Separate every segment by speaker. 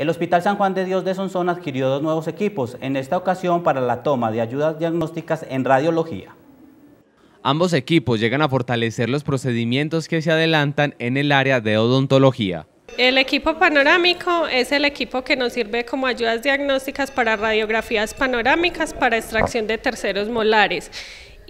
Speaker 1: El Hospital San Juan de Dios de Sonzón adquirió dos nuevos equipos, en esta ocasión para la toma de ayudas diagnósticas en radiología. Ambos equipos llegan a fortalecer los procedimientos que se adelantan en el área de odontología.
Speaker 2: El equipo panorámico es el equipo que nos sirve como ayudas diagnósticas para radiografías panorámicas para extracción de terceros molares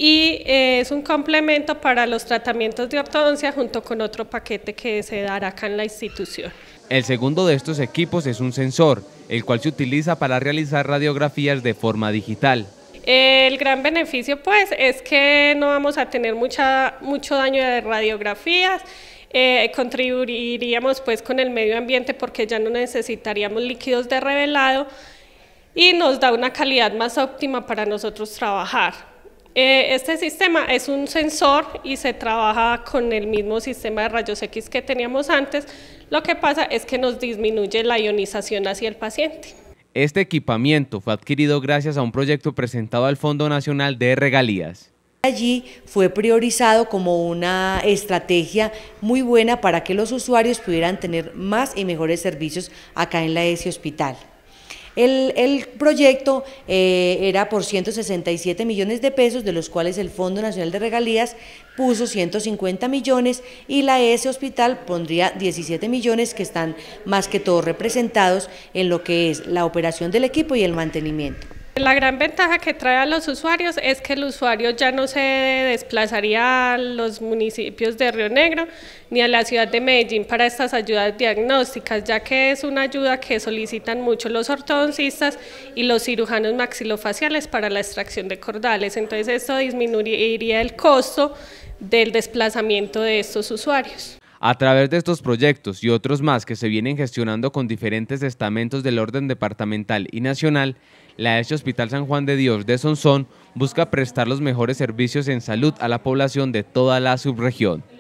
Speaker 2: y eh, es un complemento para los tratamientos de ortodoncia junto con otro paquete que se dará acá en la institución.
Speaker 1: El segundo de estos equipos es un sensor, el cual se utiliza para realizar radiografías de forma digital.
Speaker 2: El gran beneficio pues es que no vamos a tener mucho daño de radiografías, eh, contribuiríamos pues con el medio ambiente porque ya no necesitaríamos líquidos de revelado y nos da una calidad más óptima para nosotros trabajar. Eh, este sistema es un sensor y se trabaja con el mismo sistema de rayos X que teníamos antes. Lo que pasa es que nos disminuye la ionización hacia el paciente.
Speaker 1: Este equipamiento fue adquirido gracias a un proyecto presentado al Fondo Nacional de Regalías.
Speaker 3: Allí fue priorizado como una estrategia muy buena para que los usuarios pudieran tener más y mejores servicios acá en la ESI Hospital. El, proyecto eh, era por 167 millones de pesos, de los cuales el Fondo Nacional de Regalías puso 150 millones y la ES Hospital pondría 17 millones que están más que todo representados en lo que es la operación del equipo y el mantenimiento.
Speaker 2: La gran ventaja que trae a los usuarios es que el usuario ya no se desplazaría a los municipios de Río Negro ni a la ciudad de Medellín para estas ayudas diagnósticas, ya que es una ayuda que solicitan mucho los ortodoncistas y los cirujanos maxilofaciales para la extracción de cordales. Entonces esto disminuiría el costo del desplazamiento de estos usuarios.
Speaker 1: A través de estos proyectos y otros más que se vienen gestionando con diferentes estamentos del orden departamental y nacional, la ESH este Hospital San Juan de Dios de Sonsón busca prestar los mejores servicios en salud a la población de toda la subregión.